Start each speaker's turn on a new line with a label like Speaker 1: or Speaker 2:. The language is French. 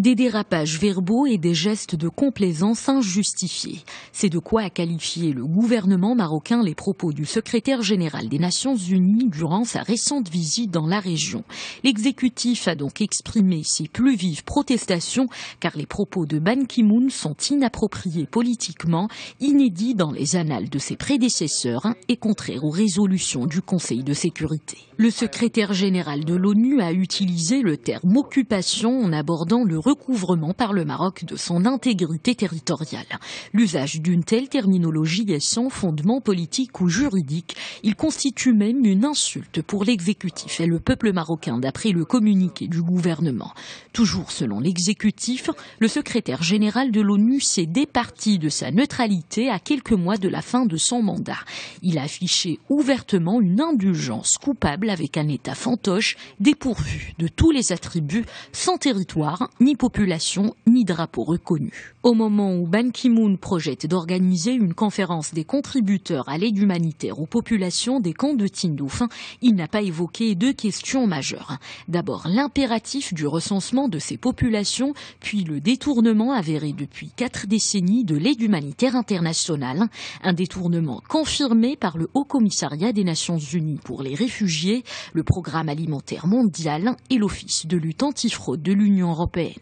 Speaker 1: des dérapages verbaux et des gestes de complaisance injustifiés. C'est de quoi a qualifié le gouvernement marocain les propos du secrétaire général des Nations Unies durant sa récente visite dans la région. L'exécutif a donc exprimé ses plus vives protestations car les propos de Ban Ki-moon sont inappropriés politiquement, inédits dans les annales de ses prédécesseurs hein, et contraires aux résolutions du Conseil de sécurité. Le secrétaire général de l'ONU a utilisé le terme occupation en abordant le recouvrement par le Maroc de son intégrité territoriale. L'usage d'une telle terminologie est sans fondement politique ou juridique. Il constitue même une insulte pour l'exécutif et le peuple marocain d'après le communiqué du gouvernement. Toujours selon l'exécutif, le secrétaire général de l'ONU s'est départi de sa neutralité à quelques mois de la fin de son mandat. Il a affiché ouvertement une indulgence coupable avec un État fantoche dépourvu de tous les attributs, sans territoire ni population ni drapeau reconnu. Au moment où Ban Ki-moon projette d'organiser une conférence des contributeurs à l'aide humanitaire aux populations des camps de Tindouf, il n'a pas évoqué deux questions majeures. D'abord l'impératif du recensement de ces populations, puis le détournement avéré depuis quatre décennies de l'aide humanitaire internationale, un détournement confirmé par le Haut Commissariat des Nations Unies pour les réfugiés, le Programme alimentaire mondial et l'Office de lutte antifraude de l'Union européenne.